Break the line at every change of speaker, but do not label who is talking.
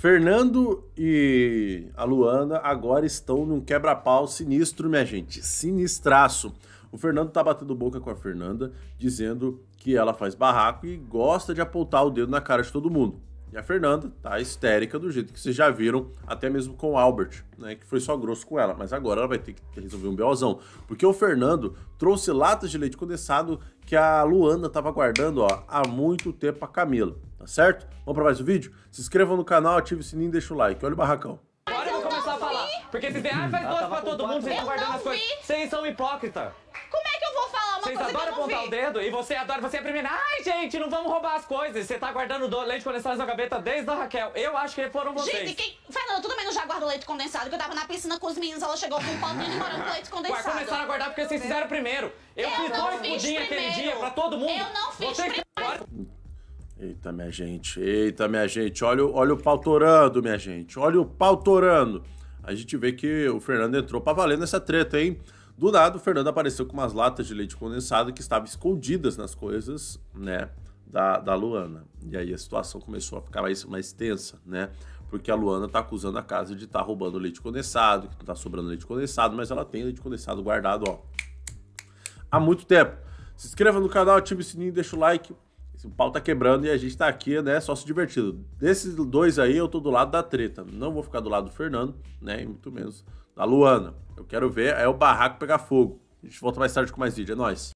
Fernando e a Luana agora estão num quebra-pau sinistro, minha gente. Sinistraço. O Fernando tá batendo boca com a Fernanda, dizendo que ela faz barraco e gosta de apontar o dedo na cara de todo mundo. E a Fernanda tá histérica do jeito que vocês já viram, até mesmo com o Albert, né? Que foi só grosso com ela. Mas agora ela vai ter que resolver um belozão. Porque o Fernando trouxe latas de leite condensado que a Luana tava guardando ó, há muito tempo a Camila tá certo? Vamos para mais um vídeo? Se inscrevam no canal, ative o sininho e deixa o like. Olha o barracão.
Agora eu vou começar a falar. Porque se der, ah, faz hum. doce ah, tá pra todo mundo, vocês estão guardando as coisas.
Vocês são hipócrita.
Como é que eu vou falar uma coisa Vocês adoram apontar o
dedo e você adora, você
é a primeira. Ai, gente, não vamos roubar as coisas. Você tá guardando o leite condensado na gaveta desde a Raquel. Eu acho que foram vocês. Gente, quem... Fernando, tudo bem eu já guardo leite condensado? que eu tava na piscina com os meninos, ela chegou com um potinho de morango com leite condensado. vai começaram a guardar porque vocês fizeram primeiro. Eu, fiz dois pudim aquele dia pra todo mundo. Eu não fiz você... primeiro.
Eita, minha gente, eita, minha gente, olha, olha o pau torando, minha gente, olha o pau torando. A gente vê que o Fernando entrou pra valer nessa treta, hein? Do nada, o Fernando apareceu com umas latas de leite condensado que estavam escondidas nas coisas, né, da, da Luana. E aí a situação começou a ficar mais, mais tensa, né? Porque a Luana tá acusando a casa de estar tá roubando leite condensado, que não tá sobrando leite condensado, mas ela tem leite condensado guardado, ó, há muito tempo. Se inscreva no canal, ative o sininho, deixa o like, o pau tá quebrando e a gente tá aqui, né, só se divertindo. Desses dois aí, eu tô do lado da treta. Não vou ficar do lado do Fernando, né, e muito menos da Luana. Eu quero ver, é o barraco pegar fogo. A gente volta mais tarde com mais vídeo. É nóis.